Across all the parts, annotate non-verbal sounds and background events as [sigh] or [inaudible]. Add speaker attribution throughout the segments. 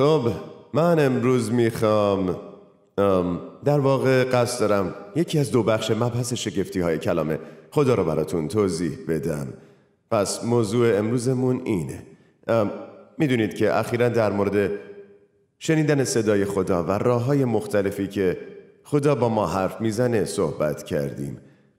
Speaker 1: خب من امروز میخوام در واقع قصد دارم یکی از دو بخش مبحث شگفتی های کلام خدا رو براتون توضیح بدم پس موضوع امروزمون اینه میدونید که اخیرا در مورد شنیدن صدای خدا و راه های مختلفی که خدا با ما حرف میزنه صحبت کردیم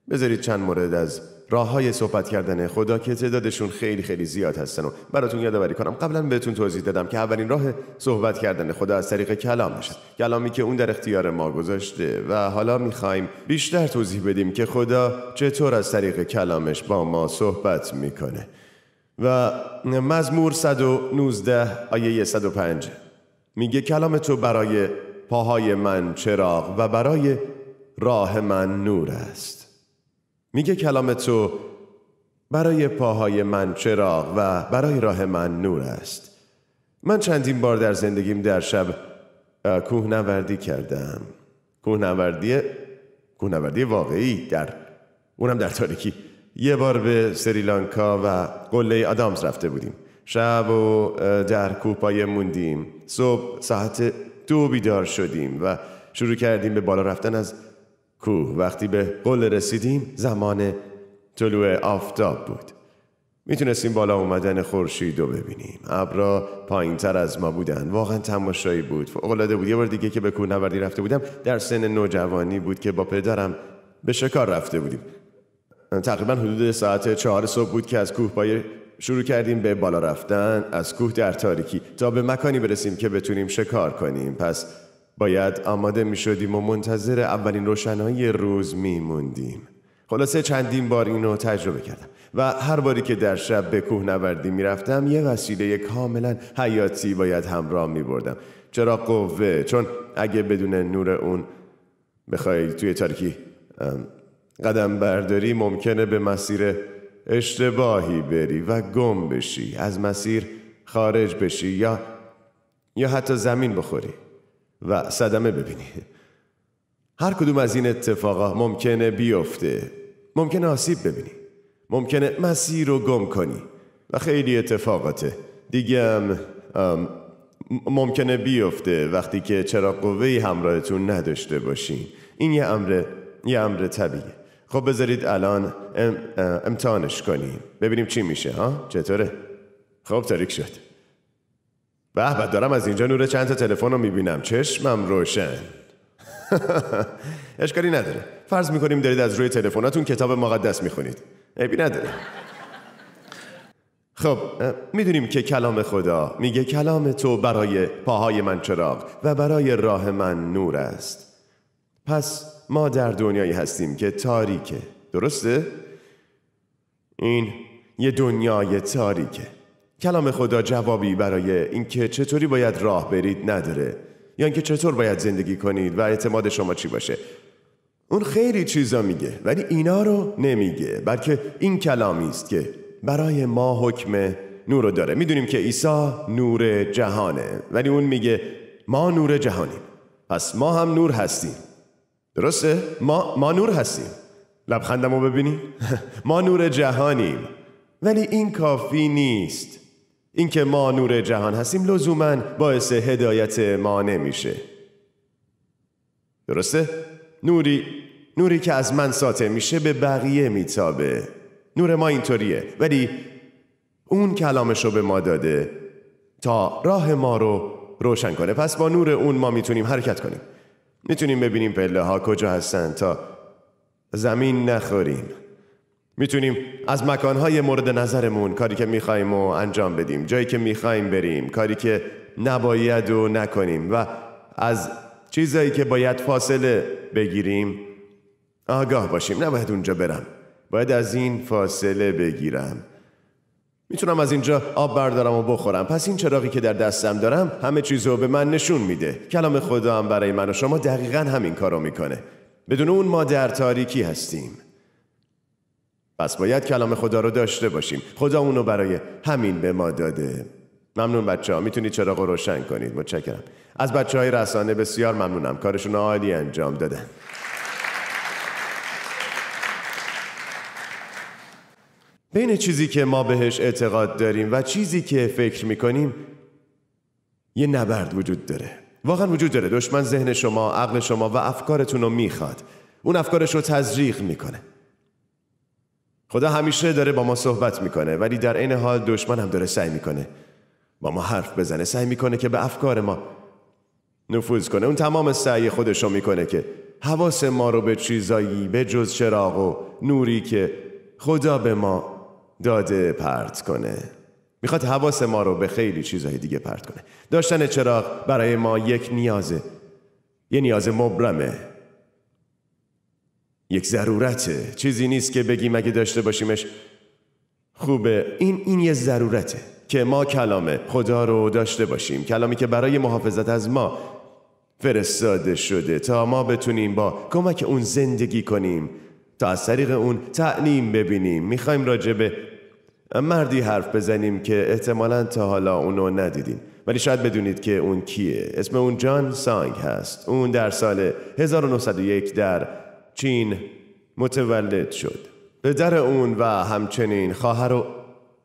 Speaker 1: بذارید چند مورد از راه های صحبت کردن خدا که تعدادشون خیلی خیلی زیاد هستن و براتون یادآوری کنم قبلا بهتون توضیح دادم که اولین راه صحبت کردن خدا از طریق کلام میشه کلامی که اون در اختیار ما گذاشته و حالا میخوایم بیشتر توضیح بدیم که خدا چطور از طریق کلامش با ما صحبت میکنه و مزمور 119 آیه 105 میگه کلام تو برای پاهای من چراغ و برای راه من نور است میگه کلام تو برای پاهای من چراغ و برای راه من نور است من چندین بار در زندگیم در شب کوهنوردی کردم کوهنوردی کوهنوردی واقعی در اونم در تاریکی یه بار به سریلانکا و قله آدامز رفته بودیم شب و در کوپای موندیم صبح ساعت دو بیدار شدیم و شروع کردیم به بالا رفتن از کوه وقتی به قله رسیدیم زمان طلوع آفتاب بود میتونستیم بالا اومدن خورشید رو ببینیم ابرا پایین تر از ما بودن واقعا تماشایی بود فوقالعاده بود یه بار دیگه که به کوه نوردی رفته بودم در سن نوجوانی بود که با پدرم به شکار رفته بودیم تقریبا حدود ساعت چهار صبح بود که از کوه پای شروع کردیم به بالا رفتن از کوه در تاریکی تا به مکانی برسیم که بتونیم شکار کنیم پس باید آماده می شدیم و منتظر اولین روشنهای روز می موندیم. خلاصه چندین بار رو تجربه کردم و هر باری که در شب به کوه نوردی می رفتم یه وسیله کاملا حیاتی باید همراه می بردم چرا قوه چون اگه بدون نور اون بخوای توی تاریکی قدم برداری ممکنه به مسیر اشتباهی بری و گم بشی از مسیر خارج بشی یا یا حتی زمین بخوری و صدمه ببینی هر کدوم از این اتفاقا ممکنه بیفته ممکنه آسیب ببینی ممکنه مسیر رو گم کنی و خیلی اتفاقاته دیگه هم ممکنه بیفته وقتی که چرا قوهی همراهتون نداشته باشین این یه امر یه امر طبیعیه خب بذارید الان ام، امتحانش کنیم ببینیم چی میشه ها چطوره خب تاریک شد به دارم از اینجا نور چند تا تلفن رو میبینم چشمم روشن [laughs] اشکالی نداره فرض میکنیم دارید از روی تلفناتون کتاب مقدس میخونید عیبی نداره خب میدونیم که کلام خدا میگه کلام تو برای پاهای من چراغ و برای راه من نور است پس ما در دنیایی هستیم که تاریکه درسته؟ این یه دنیای تاریکه کلام خدا جوابی برای اینکه چطوری باید راه برید نداره یا اینکه چطور باید زندگی کنید و اعتماد شما چی باشه اون خیلی چیزا میگه ولی اینا رو نمیگه بلکه این کلامی است که برای ما حکم نور رو داره میدونیم که عیسی نور جهانه ولی اون میگه ما نور جهانیم پس ما هم نور هستیم درسته؟ ما, ما نور هستیم لبخندمو ببینی [laughs] ما نور جهانیم ولی این کافی نیست اینکه ما نور جهان هستیم لزوما باعث هدایت ما نمیشه درسته؟ نوری نوری که از من ساطع میشه به بقیه میتابه نور ما اینطوریه ولی اون کلامش رو به ما داده تا راه ما رو روشن کنه پس با نور اون ما میتونیم حرکت کنیم میتونیم ببینیم پله ها کجا هستن تا زمین نخوریم میتونیم از مکانهای مورد نظرمون کاری که میخواییم و انجام بدیم جایی که میخواییم بریم کاری که نباید و نکنیم و از چیزایی که باید فاصله بگیریم آگاه باشیم نباید اونجا برم باید از این فاصله بگیرم میتونم از اینجا آب بردارم و بخورم پس این چراغی که در دستم دارم همه چیز رو به من نشون میده کلام خدا هم برای من و شما دقیقا همین کارو میکنه بدون اون ما در تاریکی هستیم پس باید کلام خدا رو داشته باشیم خدا اونو برای همین به ما داده ممنون بچه ها میتونید چراغ رو روشن کنید متشکرم از بچه های رسانه بسیار ممنونم کارشون عالی انجام دادن بین چیزی که ما بهش اعتقاد داریم و چیزی که فکر میکنیم یه نبرد وجود داره واقعا وجود داره دشمن ذهن شما عقل شما و افکارتون رو میخواد اون افکارش رو تزریق میکنه خدا همیشه داره با ما صحبت میکنه ولی در عین حال دشمن هم داره سعی میکنه با ما حرف بزنه سعی میکنه که به افکار ما نفوذ کنه اون تمام سعی خودشو میکنه که حواس ما رو به چیزایی به جز چراغ و نوری که خدا به ما داده پرت کنه میخواد حواس ما رو به خیلی چیزهای دیگه پرت کنه داشتن چراغ برای ما یک نیازه یه نیاز مبرمه یک ضرورته چیزی نیست که بگیم اگه داشته باشیمش خوبه این این یه ضرورته که ما کلام خدا رو داشته باشیم کلامی که برای محافظت از ما فرستاده شده تا ما بتونیم با کمک اون زندگی کنیم تا از طریق اون تعلیم ببینیم میخوایم به مردی حرف بزنیم که احتمالا تا حالا اونو ندیدیم ولی شاید بدونید که اون کیه اسم اون جان سانگ هست اون در سال 1901 در چین متولد شد پدر اون و همچنین خواهر و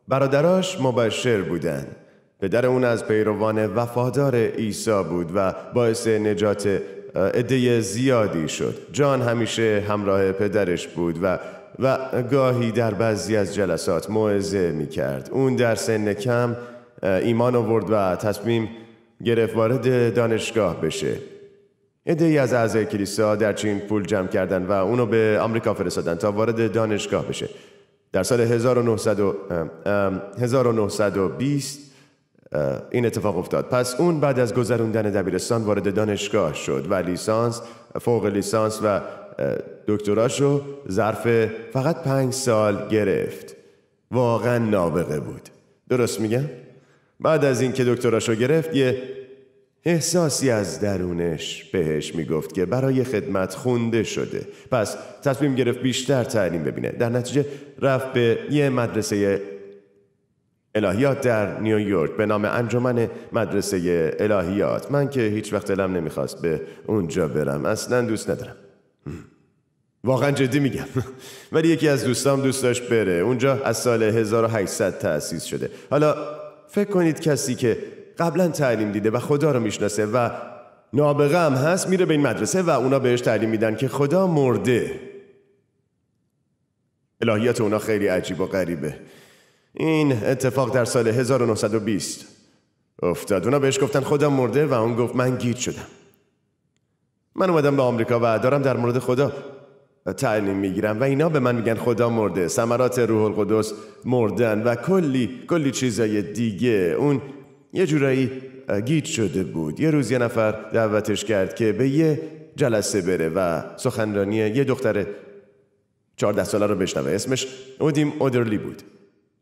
Speaker 1: برادراش مبشر بودند پدر اون از پیروان وفادار عیسی بود و باعث نجات عده زیادی شد جان همیشه همراه پدرش بود و و گاهی در بعضی از جلسات موعظه می کرد اون در سن کم ایمان آورد و تصمیم گرفت وارد دانشگاه بشه ای از اعضای کلیسا در چین پول جمع کردن و اونو به آمریکا فرستادن تا وارد دانشگاه بشه در سال 1920 این اتفاق افتاد پس اون بعد از گذروندن دبیرستان وارد دانشگاه شد و لیسانس فوق لیسانس و دکتراشو ظرف فقط پنج سال گرفت واقعا نابغه بود درست میگم؟ بعد از اینکه دکتراشو گرفت یه احساسی از درونش بهش میگفت که برای خدمت خونده شده پس تصمیم گرفت بیشتر تعلیم ببینه در نتیجه رفت به یه مدرسه الهیات در نیویورک به نام انجمن مدرسه الهیات من که هیچ وقت دلم نمیخواست به اونجا برم اصلا دوست ندارم واقعا جدی میگم [laughs] ولی یکی از دوستام دوست داشت بره اونجا از سال 1800 تأسیس شده حالا فکر کنید کسی که قبلا تعلیم دیده و خدا رو میشناسه و نابغه هم هست میره به این مدرسه و اونا بهش تعلیم میدن که خدا مرده الهیات اونا خیلی عجیب و غریبه این اتفاق در سال 1920 افتاد اونا بهش گفتن خدا مرده و اون گفت من گیت شدم من اومدم به آمریکا و دارم در مورد خدا تعلیم میگیرم و اینا به من میگن خدا مرده سمرات روح القدس مردن و کلی کلی چیزای دیگه اون یه جورایی گیج شده بود یه روز یه نفر دعوتش کرد که به یه جلسه بره و سخنرانی یه دختر چهارده ساله رو بشنوه اسمش اودیم اودرلی بود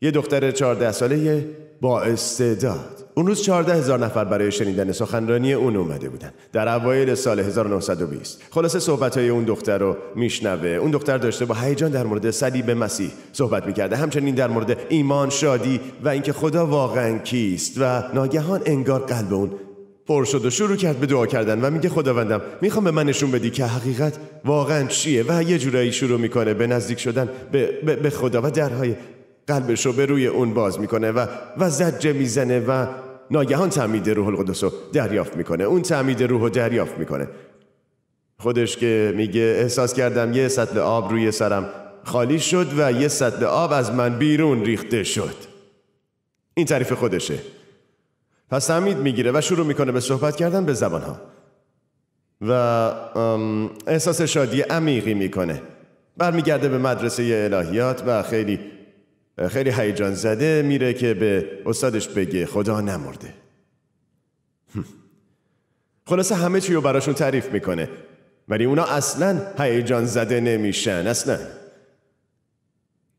Speaker 1: یه دختر 14 ساله با استعداد اون روز 14 هزار نفر برای شنیدن سخنرانی اون اومده بودن در اوایل سال 1920 خلاصه صحبت های اون دختر رو میشنوه اون دختر داشته با هیجان در مورد صلیب مسیح صحبت میکرده همچنین در مورد ایمان شادی و اینکه خدا واقعا کیست و ناگهان انگار قلب اون پر شد و شروع کرد به دعا کردن و میگه خداوندم میخوام به من نشون بدی که حقیقت واقعا چیه و یه جورایی شروع میکنه به نزدیک شدن به, به, به خدا و درهای قلبش رو به روی اون باز میکنه و و زجه میزنه و ناگهان تعمید روح القدس رو دریافت میکنه اون تعمید روح رو دریافت میکنه خودش که میگه احساس کردم یه سطل آب روی سرم خالی شد و یه سطل آب از من بیرون ریخته شد این تعریف خودشه پس تعمید میگیره و شروع میکنه به صحبت کردن به زبانها و احساس شادی عمیقی میکنه برمیگرده به مدرسه الهیات و خیلی خیلی هیجان زده میره که به استادش بگه خدا نمرده خلاصه همه چی رو براشون تعریف میکنه ولی اونا اصلا هیجان زده نمیشن اصلا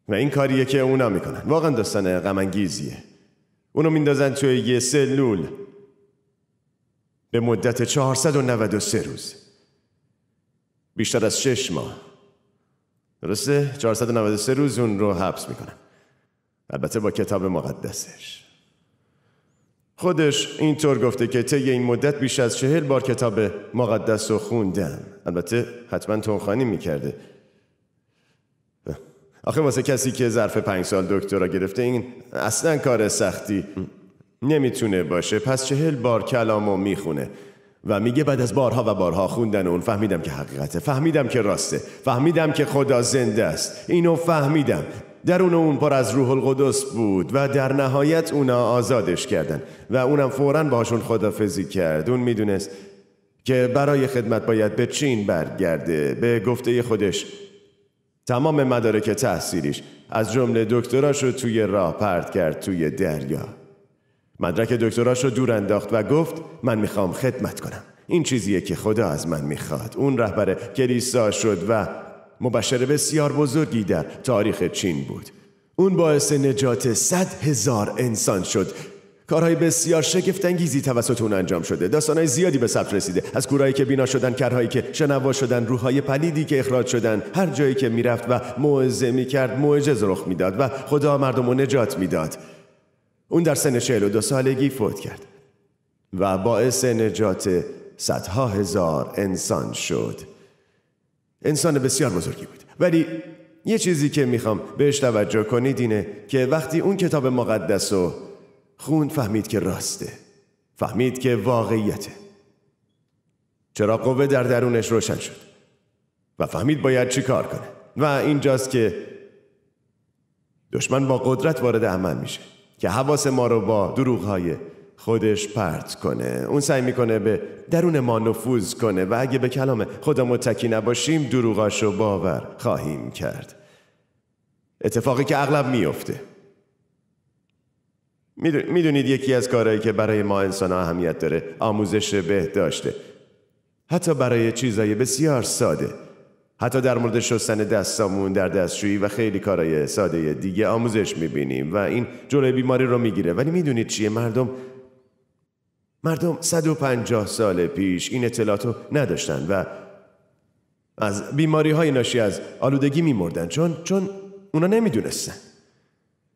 Speaker 1: و این کاریه که اونا میکنن واقعا داستان انگیزیه اونو میندازن توی یه سلول به مدت 493 روز بیشتر از شش ماه درسته؟ 493 روز اون رو حبس میکنن البته با کتاب مقدسش خودش اینطور گفته که طی این مدت بیش از چهل بار کتاب مقدس رو خوندم البته حتما تنخانی میکرده آخه واسه کسی که ظرف پنج سال دکترا گرفته این اصلا کار سختی نمیتونه باشه پس چهل بار کلامو میخونه و میگه بعد از بارها و بارها خوندن اون فهمیدم که حقیقته فهمیدم که راسته فهمیدم که خدا زنده است اینو فهمیدم درون اون پر از روح القدس بود و در نهایت اونا آزادش کردن و اونم فورا باشون خدافزی کرد اون میدونست که برای خدمت باید به چین برگرده به گفته خودش تمام مدارک تحصیلیش از جمله دکتراش رو توی راه پرد کرد توی دریا مدرک دکتراش رو دور انداخت و گفت من میخوام خدمت کنم این چیزیه که خدا از من میخواد اون رهبر کلیسا شد و مبشر بسیار بزرگی در تاریخ چین بود اون باعث نجات صد هزار انسان شد کارهای بسیار انگیزی توسط اون انجام شده داستانهای زیادی به ثبت رسیده از کورایی که بینا شدن کرهایی که شنوا شدن روحهای پلیدی که اخراج شدن هر جایی که میرفت و موعظه میکرد معجز رخ میداد و خدا مردم رو نجات میداد اون در سن دو سالگی فوت کرد و باعث نجات صدها هزار انسان شد انسان بسیار بزرگی بود ولی یه چیزی که میخوام بهش توجه کنید اینه که وقتی اون کتاب مقدس رو خون فهمید که راسته فهمید که واقعیته چرا قوه در درونش روشن شد و فهمید باید چی کار کنه و اینجاست که دشمن با قدرت وارد عمل میشه که حواس ما رو با های خودش پرت کنه اون سعی میکنه به درون ما نفوذ کنه و اگه به کلام خدا متکی نباشیم دروغاش رو باور خواهیم کرد اتفاقی که اغلب میفته میدونید یکی از کارهایی که برای ما انسان اهمیت داره آموزش داشته حتی برای چیزهای بسیار ساده حتی در مورد شستن دستامون در دستشویی و خیلی کارهای ساده دیگه آموزش میبینیم و این جلوی بیماری رو میگیره ولی میدونید چیه مردم مردم 150 سال پیش این اطلاعاتو نداشتن و از بیماری های ناشی از آلودگی میمردن چون چون اونا نمیدونستن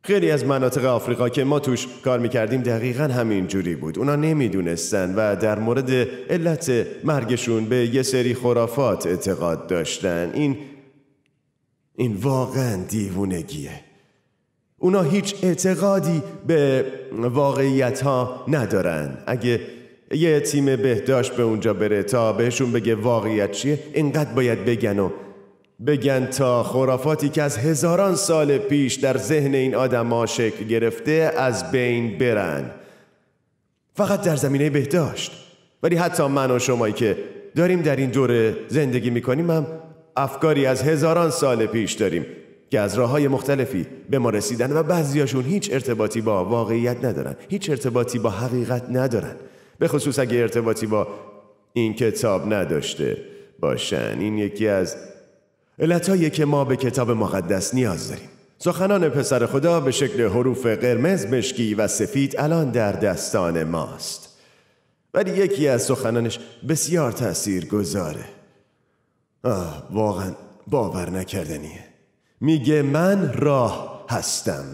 Speaker 1: خیلی از مناطق آفریقا که ما توش کار میکردیم دقیقا همین جوری بود اونا نمیدونستن و در مورد علت مرگشون به یه سری خرافات اعتقاد داشتن این این واقعا دیوونگیه اونا هیچ اعتقادی به واقعیت ها ندارن اگه یه تیم بهداشت به اونجا بره تا بهشون بگه واقعیت چیه اینقدر باید بگن و بگن تا خرافاتی که از هزاران سال پیش در ذهن این ها شکل گرفته از بین برن فقط در زمینه بهداشت ولی حتی من و شمایی که داریم در این دوره زندگی میکنیم هم افکاری از هزاران سال پیش داریم که از راه های مختلفی به ما رسیدن و بعضیاشون هیچ ارتباطی با واقعیت ندارن هیچ ارتباطی با حقیقت ندارن به خصوص اگه ارتباطی با این کتاب نداشته باشن این یکی از علتهایی که ما به کتاب مقدس نیاز داریم سخنان پسر خدا به شکل حروف قرمز، مشکی و سفید الان در دستان ماست ولی یکی از سخنانش بسیار تأثیر گذاره آه واقعا باور نکردنیه میگه من راه هستم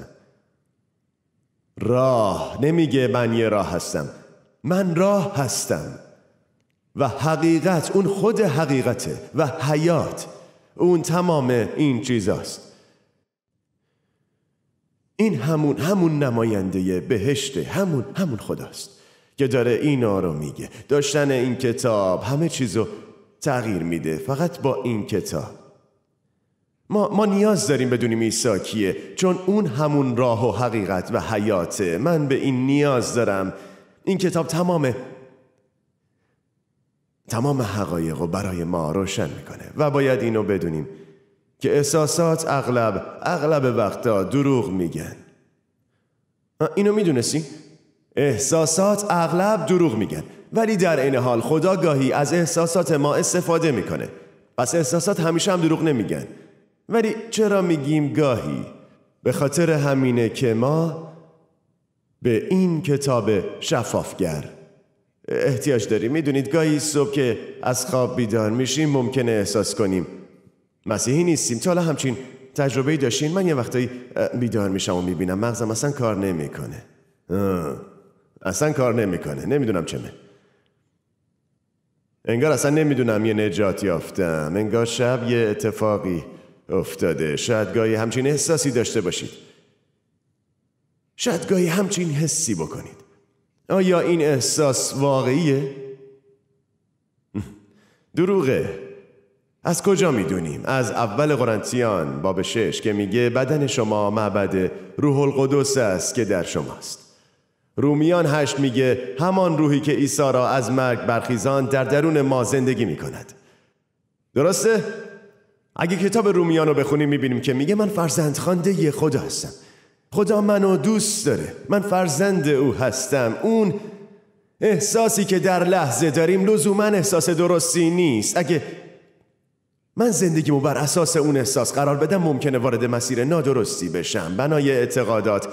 Speaker 1: راه نمیگه من یه راه هستم من راه هستم و حقیقت اون خود حقیقته و حیات اون تمام این چیزاست این همون همون نماینده بهشته همون همون خداست که داره اینا رو میگه داشتن این کتاب همه چیزو تغییر میده فقط با این کتاب ما, ما نیاز داریم بدونیم ایسا کیه چون اون همون راه و حقیقت و حیاته من به این نیاز دارم این کتاب تمام تمام حقایق رو برای ما روشن میکنه و باید اینو بدونیم که احساسات اغلب اغلب وقتا دروغ میگن اینو میدونستی؟ احساسات اغلب دروغ میگن ولی در این حال خدا گاهی از احساسات ما استفاده میکنه پس احساسات همیشه هم دروغ نمیگن ولی چرا میگیم گاهی؟ به خاطر همینه که ما به این کتاب شفافگر احتیاج داریم میدونید گاهی صبح که از خواب بیدار میشیم ممکنه احساس کنیم مسیحی نیستیم تا حالا همچین تجربه داشتین من یه وقتایی بیدار میشم و میبینم مغزم اصلا کار نمیکنه اصلا کار نمیکنه نمیدونم چمه انگار اصلا نمیدونم یه نجات یافتم انگار شب یه اتفاقی افتاده شاید گاهی همچین احساسی داشته باشید شاید گاهی همچین حسی بکنید آیا این احساس واقعیه؟ [laughs] دروغه از کجا میدونیم؟ از اول قرنتیان باب شش که میگه بدن شما معبد روح القدس است که در شماست رومیان هشت میگه همان روحی که عیسی را از مرگ برخیزان در درون ما زندگی میکند درسته؟ اگه کتاب رومیان رو بخونیم میبینیم که میگه من فرزند خانده یه خدا هستم خدا منو دوست داره من فرزند او هستم اون احساسی که در لحظه داریم لزوما احساس درستی نیست اگه من زندگیمو بر اساس اون احساس قرار بدم ممکنه وارد مسیر نادرستی بشم بنای اعتقادات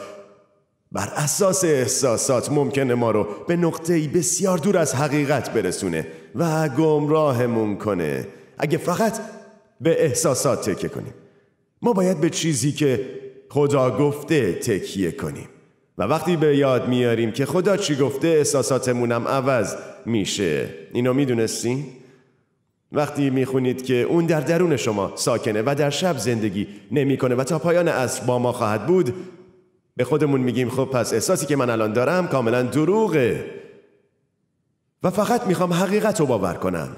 Speaker 1: بر اساس احساسات ممکنه ما رو به نقطه‌ای بسیار دور از حقیقت برسونه و گمراهمون کنه اگه فقط به احساسات تکیه کنیم ما باید به چیزی که خدا گفته تکیه کنیم و وقتی به یاد میاریم که خدا چی گفته احساساتمونم عوض میشه اینو میدونستیم؟ وقتی میخونید که اون در درون شما ساکنه و در شب زندگی نمیکنه و تا پایان اصر با ما خواهد بود به خودمون میگیم خب پس احساسی که من الان دارم کاملا دروغه و فقط میخوام حقیقت رو باور کنم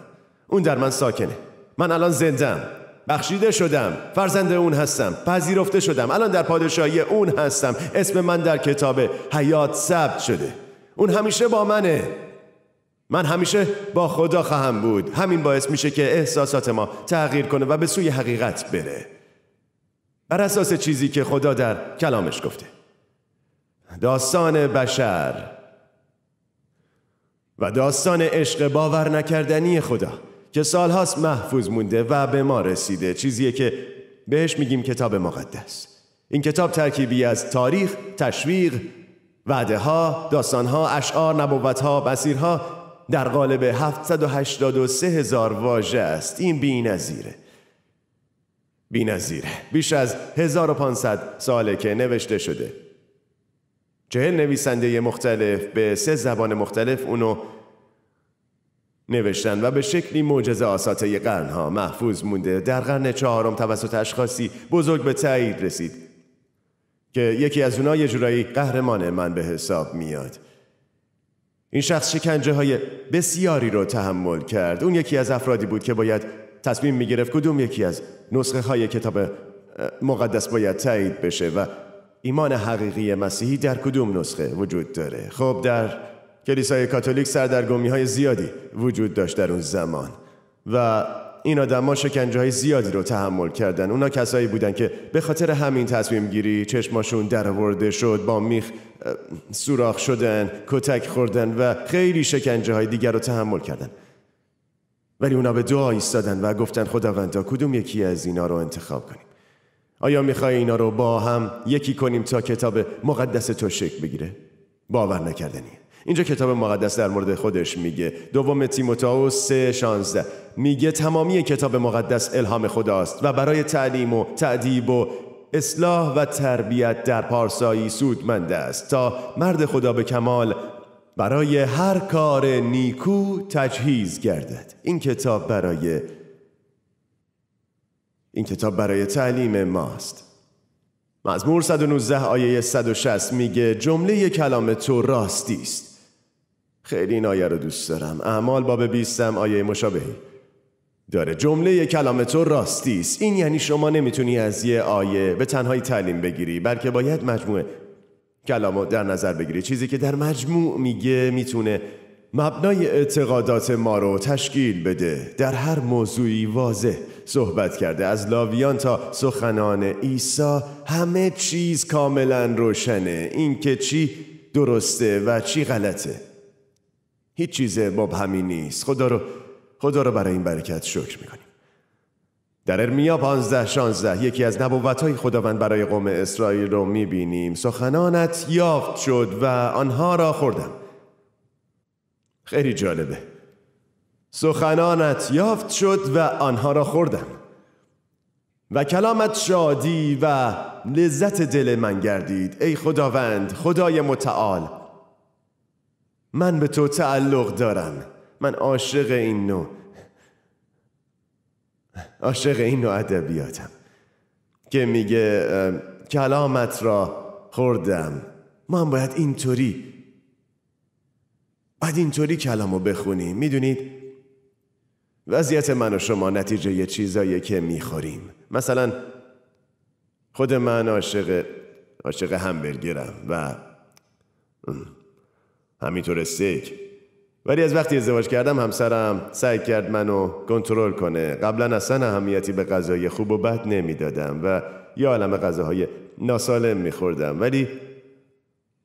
Speaker 1: اون در من ساکنه من الان زندم بخشیده شدم فرزند اون هستم پذیرفته شدم الان در پادشاهی اون هستم اسم من در کتاب حیات ثبت شده اون همیشه با منه من همیشه با خدا خواهم بود همین باعث میشه که احساسات ما تغییر کنه و به سوی حقیقت بره بر اساس چیزی که خدا در کلامش گفته داستان بشر و داستان عشق باور نکردنی خدا که سالهاست محفوظ مونده و به ما رسیده چیزیه که بهش میگیم کتاب مقدس این کتاب ترکیبی از تاریخ، تشویق، وعده ها، داستان ها، اشعار، نبوت ها، ها در قالب 783 هزار واژه است این بی نظیره بی نظیره. بیش از 1500 ساله که نوشته شده چهل نویسنده مختلف به سه زبان مختلف اونو نوشتن و به شکلی موجز قرن قرنها محفوظ مونده در قرن چهارم توسط اشخاصی بزرگ به تایید رسید که یکی از اونها یه جورایی قهرمان من به حساب میاد این شخص شکنجه های بسیاری رو تحمل کرد اون یکی از افرادی بود که باید تصمیم میگرفت کدوم یکی از نسخه های کتاب مقدس باید تایید بشه و ایمان حقیقی مسیحی در کدوم نسخه وجود داره خب در کلیسای کاتولیک سردرگمی های زیادی وجود داشت در اون زمان و این ها شکنجه های زیادی رو تحمل کردن اونا کسایی بودن که به خاطر همین تصمیم گیری چشماشون درآورده شد با میخ سوراخ شدن کتک خوردن و خیلی شکنجه های دیگر رو تحمل کردن ولی اونا به دعا ایستادن و گفتن خداوندا کدوم یکی از اینا رو انتخاب کنیم آیا میخوای اینا رو با هم یکی کنیم تا کتاب مقدس تو شکل بگیره باور نکردنیه اینجا کتاب مقدس در مورد خودش میگه دوم تیموتائوس 3 16 میگه تمامی کتاب مقدس الهام خداست و برای تعلیم و تعدیب و اصلاح و تربیت در پارسایی سودمند است تا مرد خدا به کمال برای هر کار نیکو تجهیز گردد این کتاب برای این کتاب برای تعلیم ماست مزمور 119 آیه 160 میگه جمله کلام تو راستی است خیلی این آیه رو دوست دارم اعمال باب بیستم آیه مشابهی داره جمله کلام تو راستی است این یعنی شما نمیتونی از یه آیه به تنهایی تعلیم بگیری بلکه باید مجموعه کلامو در نظر بگیری چیزی که در مجموع میگه میتونه مبنای اعتقادات ما رو تشکیل بده در هر موضوعی واضح صحبت کرده از لاویان تا سخنان عیسی همه چیز کاملا روشنه اینکه چی درسته و چی غلطه هیچ چیز مبهمی نیست خدا رو خدا رو برای این برکت شکر میکنیم در ارمیا 15 16 یکی از های خداوند برای قوم اسرائیل رو بینیم سخنانت یافت شد و آنها را خوردم خیلی جالبه سخنانت یافت شد و آنها را خوردم و کلامت شادی و لذت دل من گردید ای خداوند خدای متعال من به تو تعلق دارم من عاشق این نوع عاشق این نوع ادبیاتم که میگه کلامت را خوردم من باید اینطوری باید اینطوری رو بخونیم میدونید وضعیت من و شما نتیجه یه چیزایی که میخوریم مثلا خود من عاشق عاشق همبرگرم و همینطور سیک ولی از وقتی ازدواج کردم همسرم سعی کرد منو کنترل کنه قبلا اصلا اهمیتی به غذای خوب و بد نمیدادم و یه عالم غذاهای ناسالم میخوردم ولی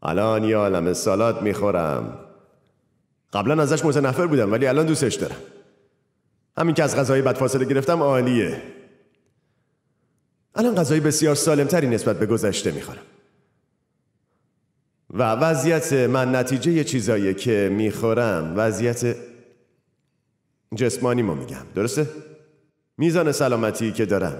Speaker 1: الان یه عالم سالات میخورم قبلا ازش متنفر بودم ولی الان دوستش دارم همین که از غذای بد فاصله گرفتم عالیه الان غذای بسیار سالمتری نسبت به گذشته میخورم و وضعیت من نتیجه چیزایی که میخورم وضعیت جسمانی ما میگم درسته؟ میزان سلامتی که دارم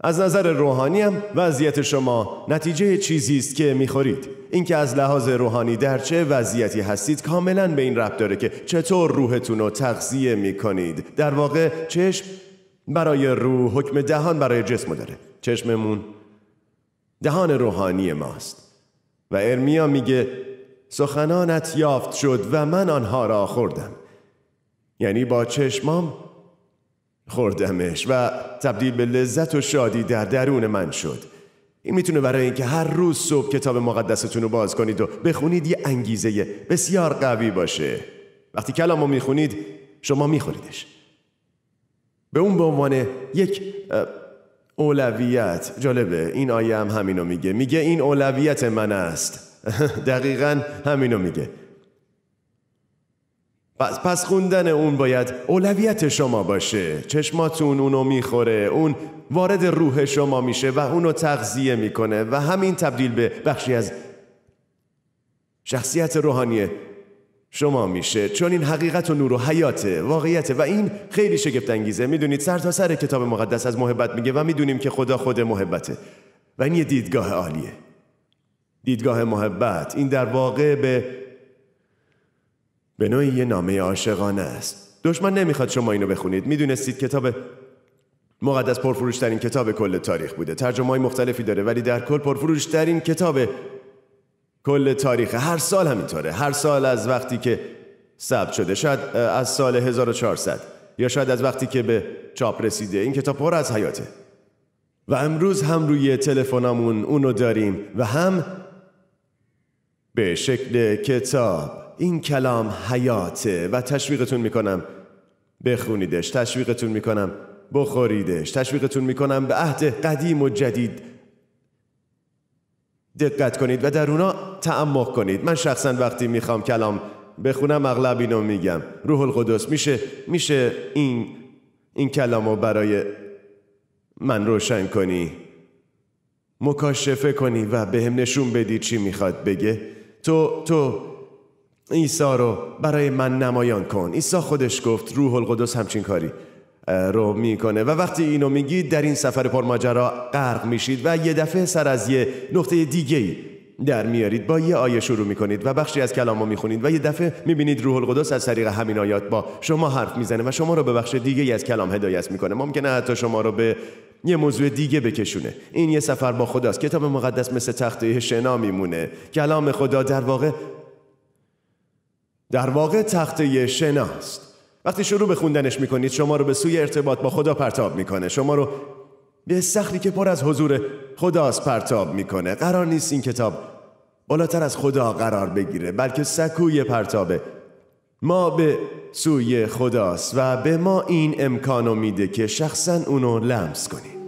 Speaker 1: از نظر هم وضعیت شما نتیجه چیزی است که میخورید اینکه از لحاظ روحانی در چه وضعیتی هستید کاملا به این ربط داره که چطور روحتون رو تغذیه میکنید در واقع چشم برای روح حکم دهان برای جسم داره چشممون دهان روحانی ماست و ارمیا میگه سخنانت یافت شد و من آنها را خوردم یعنی با چشمام خوردمش و تبدیل به لذت و شادی در درون من شد این میتونه برای اینکه هر روز صبح کتاب مقدستون رو باز کنید و بخونید یه انگیزه بسیار قوی باشه وقتی کلامو میخونید شما میخوریدش به اون به عنوان یک اولویت جالبه این آیه هم همینو میگه میگه این اولویت من است [laughs] دقیقا همینو میگه پس, خوندن اون باید اولویت شما باشه چشماتون اونو میخوره اون وارد روح شما میشه و اونو تغذیه میکنه و همین تبدیل به بخشی از شخصیت روحانی شما میشه چون این حقیقت و نور و حیاته واقعیته و این خیلی شگفت انگیزه میدونید سر تا سر کتاب مقدس از محبت میگه و میدونیم که خدا خود محبته و این یه دیدگاه عالیه دیدگاه محبت این در واقع به به نوعی یه نامه عاشقانه است دشمن نمیخواد شما اینو بخونید میدونستید کتاب مقدس پرفروشترین کتاب کل تاریخ بوده ترجمه های مختلفی داره ولی در کل پرفروشترین کتاب کل تاریخ هر سال همینطوره هر سال از وقتی که ثبت شده شاید از سال 1400 یا شاید از وقتی که به چاپ رسیده این کتاب پر از حیاته و امروز هم روی تلفنمون اونو داریم و هم به شکل کتاب این کلام حیاته و تشویقتون میکنم بخونیدش تشویقتون میکنم بخوریدش تشویقتون میکنم به عهد قدیم و جدید دقت کنید و در اونا تعمق کنید من شخصا وقتی میخوام کلام بخونم اغلب اینو میگم روح القدس میشه میشه این این کلامو برای من روشن کنی مکاشفه کنی و به هم نشون بدی چی میخواد بگه تو تو عیسی رو برای من نمایان کن عیسی خودش گفت روح القدس همچین کاری رو میکنه و وقتی اینو میگید در این سفر پرماجرا غرق میشید و یه دفعه سر از یه نقطه دیگه در میارید با یه آیه شروع میکنید و بخشی از کلام رو میخونید و یه دفعه میبینید روح القدس از طریق همین آیات با شما حرف میزنه و شما رو به بخش دیگه از کلام هدایت میکنه ممکنه حتی شما رو به یه موضوع دیگه بکشونه این یه سفر با خداست کتاب مقدس مثل تخته شنا میمونه کلام خدا در واقع در واقع تخته شناست وقتی شروع به خوندنش میکنید شما رو به سوی ارتباط با خدا پرتاب میکنه شما رو به سخلی که پر از حضور خداست پرتاب میکنه قرار نیست این کتاب بالاتر از خدا قرار بگیره بلکه سکوی پرتابه ما به سوی خداست و به ما این امکانو میده که شخصا اونو لمس کنیم